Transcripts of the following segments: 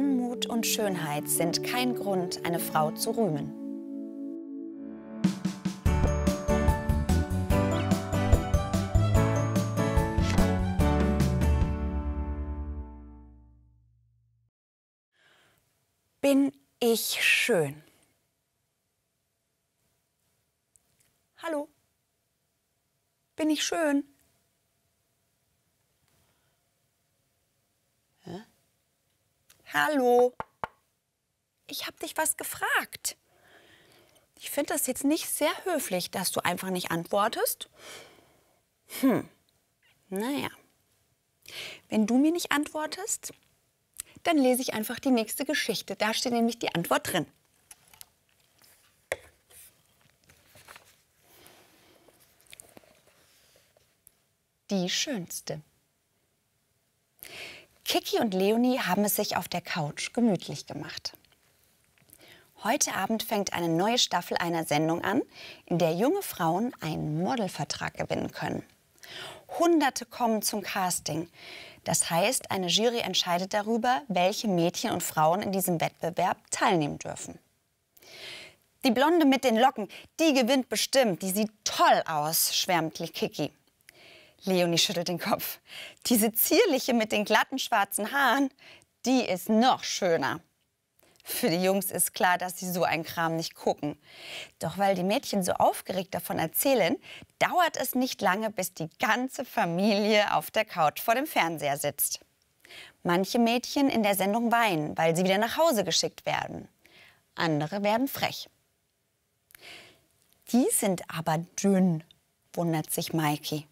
Anmut und Schönheit sind kein Grund, eine Frau zu rühmen. Bin ich schön? Hallo? Bin ich schön? Hallo, ich habe dich was gefragt. Ich finde das jetzt nicht sehr höflich, dass du einfach nicht antwortest. Hm, naja. Wenn du mir nicht antwortest, dann lese ich einfach die nächste Geschichte. Da steht nämlich die Antwort drin. Die schönste. Kiki und Leonie haben es sich auf der Couch gemütlich gemacht. Heute Abend fängt eine neue Staffel einer Sendung an, in der junge Frauen einen Modelvertrag gewinnen können. Hunderte kommen zum Casting. Das heißt, eine Jury entscheidet darüber, welche Mädchen und Frauen in diesem Wettbewerb teilnehmen dürfen. Die Blonde mit den Locken, die gewinnt bestimmt, die sieht toll aus, schwärmt Kiki. Leonie schüttelt den Kopf. Diese zierliche mit den glatten schwarzen Haaren, die ist noch schöner. Für die Jungs ist klar, dass sie so einen Kram nicht gucken. Doch weil die Mädchen so aufgeregt davon erzählen, dauert es nicht lange, bis die ganze Familie auf der Couch vor dem Fernseher sitzt. Manche Mädchen in der Sendung weinen, weil sie wieder nach Hause geschickt werden. Andere werden frech. Die sind aber dünn, wundert sich Maiki.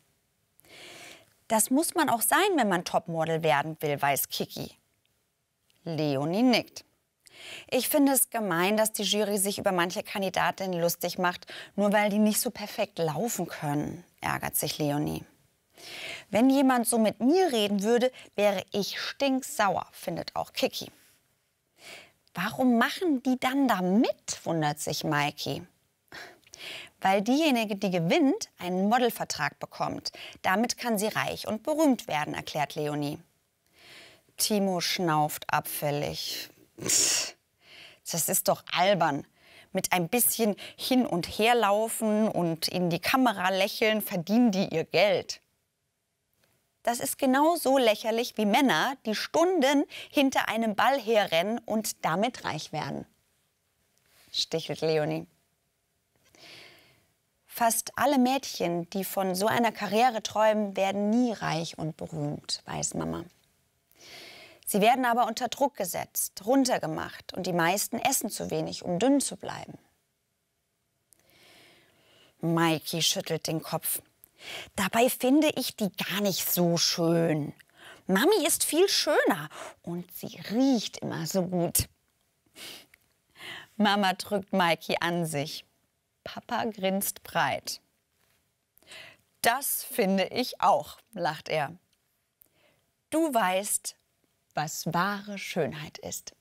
Das muss man auch sein, wenn man Topmodel werden will, weiß Kiki. Leonie nickt. Ich finde es gemein, dass die Jury sich über manche Kandidatinnen lustig macht, nur weil die nicht so perfekt laufen können, ärgert sich Leonie. Wenn jemand so mit mir reden würde, wäre ich stinksauer, findet auch Kiki. Warum machen die dann da mit, wundert sich Maiki weil diejenige, die gewinnt, einen Modelvertrag bekommt. Damit kann sie reich und berühmt werden, erklärt Leonie. Timo schnauft abfällig. Das ist doch albern. Mit ein bisschen hin und herlaufen und in die Kamera lächeln verdienen die ihr Geld. Das ist genauso lächerlich wie Männer, die Stunden hinter einem Ball herrennen und damit reich werden. Stichelt Leonie. Fast alle Mädchen, die von so einer Karriere träumen, werden nie reich und berühmt, weiß Mama. Sie werden aber unter Druck gesetzt, runtergemacht und die meisten essen zu wenig, um dünn zu bleiben. Mikey schüttelt den Kopf. Dabei finde ich die gar nicht so schön. Mami ist viel schöner und sie riecht immer so gut. Mama drückt Mikey an sich. Papa grinst breit. Das finde ich auch, lacht er. Du weißt, was wahre Schönheit ist.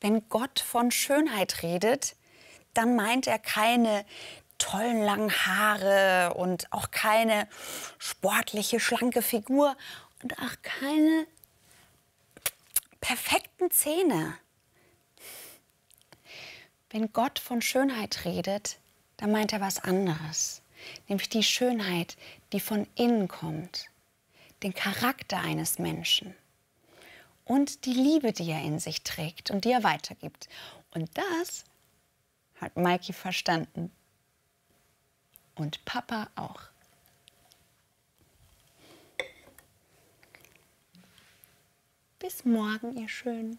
Wenn Gott von Schönheit redet, dann meint er keine tollen langen Haare und auch keine sportliche, schlanke Figur und auch keine perfekten Zähne wenn Gott von Schönheit redet, dann meint er was anderes, nämlich die Schönheit, die von innen kommt, den Charakter eines Menschen und die Liebe, die er in sich trägt und die er weitergibt. Und das hat Mikey verstanden. Und Papa auch. Bis morgen, ihr Schönen.